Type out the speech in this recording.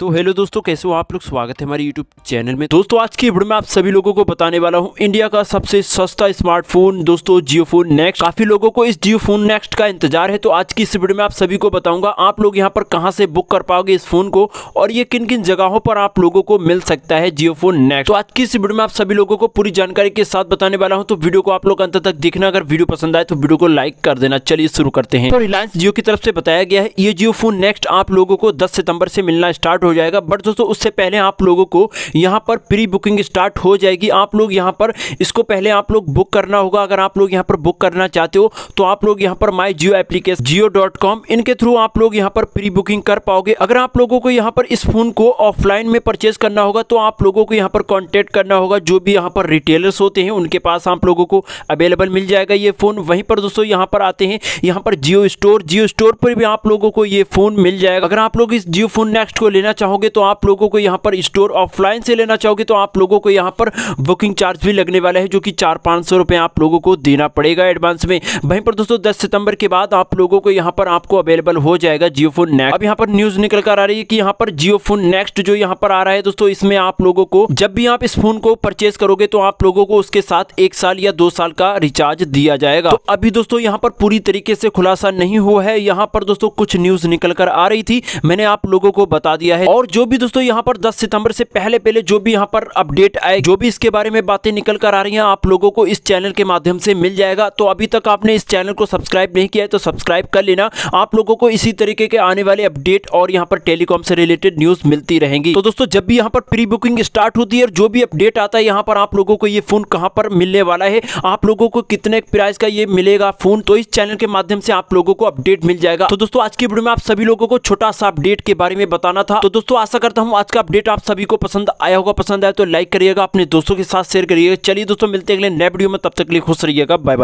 तो हेलो दोस्तों कैसे हो आप लोग स्वागत है हमारे यूट्यूब चैनल में दोस्तों आज की वीडियो में आप सभी लोगों को बताने वाला हूँ इंडिया का सबसे सस्ता स्मार्टफोन दोस्तों जियो फोन नेक्स्ट काफी लोगों को इस जियो फोन नेक्स्ट का इंतजार है तो आज की इस वीडियो में आप सभी को बताऊंगा आप लोग यहाँ पर कहाँ से बुक कर पाओगे इस फोन को और ये किन किन जगहों पर आप लोगों को मिल सकता है जियो फोन नेक्स्ट तो आज की इस वीडियो में आप सभी लोगों को पूरी जानकारी के साथ बताने वाला हूँ तो वीडियो को आप लोग अंत तक देखना अगर वीडियो पसंद आए तो वीडियो को लाइक कर देना चलिए शुरू करते हैं रिलायंस जियो तो की तरफ से बताया गया है ये जियो फोन नेक्स्ट आप लोगों को दस सितंबर से मिलना स्टार्ट हो जाएगा बट दोस्तों उससे पहले आप लोगों को यहाँ पर प्री बुकिंग स्टार्ट हो जाएगी आप लोग यहाँ पर इसको पहले आप लोग बुक करना होगा अगर आप लोग यहाँ पर बुक करना चाहते हो तो आप लोग यहाँ पर my Jio application Jio dot com इनके थ्रू आप लोग यहाँ पर प्री बुकिंग कर पाओगे अगर आप लोगों को यहाँ पर इस फ़ोन को ऑफलाइन में परचेज करना होगा तो आप लोगों को यहाँ पर कॉन्टेक्ट करना होगा जो भी यहाँ पर रिटेलर्स होते हैं उनके पास आप लोगों को अवेलेबल मिल जाएगा ये फ़ोन वहीं पर दोस्तों यहाँ पर आते हैं यहाँ पर जियो स्टोर जियो स्टोर पर भी आप लोगों को ये फ़ोन मिल जाएगा अगर आप लोग इस जियो फ़ोन नेक्स्ट को लेना चाहोगे तो आप लोगों को यहाँ पर स्टोर ऑफलाइन से लेना चाहोगे तो आप लोगों को यहाँ पर बुकिंग चार्ज भी लगने वाला है जो कि चार पाँच सौ रुपये आप लोगों को देना पड़ेगा एडवांस में वहीं पर दोस्तों दस सितंबर के बाद आप लोगों को यहाँ पर आपको अवेलेबल हो जाएगा जियो फोन नेक्स्ट अब यहाँ पर न्यूज निकल कर आ रही है कि यहाँ पर जियो फोन नेक्स्ट जो यहाँ पर आ रहा है दोस्तों इसमें आप लोगों को जब भी आप इस फोन को परचेज करोगे तो आप लोगों को उसके साथ एक साल या दो साल का रिचार्ज दिया जाएगा तो अभी दोस्तों यहाँ पर पूरी तरीके से खुलासा नहीं हुआ है यहाँ पर दोस्तों कुछ न्यूज निकल कर आ रही थी मैंने आप लोगों को बता दिया है और जो भी दोस्तों यहाँ पर दस सितंबर से पहले पहले जो भी यहाँ पर अपडेट आए जो भी इसके बारे में बातें निकल कर आ रही हैं आप लोगों को इस चैनल के माध्यम से मिल जाएगा तो अभी तक आपने इस चैनल को सब्सक्राइब नहीं किया है तो सब्सक्राइब कर लेना आप लोगों को इसी तरीके के आने वाले अपडेट और यहाँ पर टेलीकॉम से रिलेटेड न्यूज मिलती रहेंगी तो दोस्तों जब भी यहाँ पर प्री बुकिंग स्टार्ट होती है और जो भी अपडेट आता है यहाँ पर आप लोगों को ये फोन कहाँ पर मिलने वाला है आप लोगों को कितने प्राइस का ये मिलेगा फोन तो इस चैनल के माध्यम से आप लोगों को अपडेट मिल जाएगा तो दोस्तों आज की वीडियो में आप सभी लोगों को छोटा सा अपडेट के बारे में बताना था तो दोस्तों आशा करता हूँ आज का अपडेट आप सभी को पसंद आया होगा पसंद आया तो लाइक करिएगा अपने दोस्तों के साथ शेयर करिएगा चलिए दोस्तों मिलते हैं अगले नए वीडियो में तब तक लिए खुश रहिएगा बाय बाय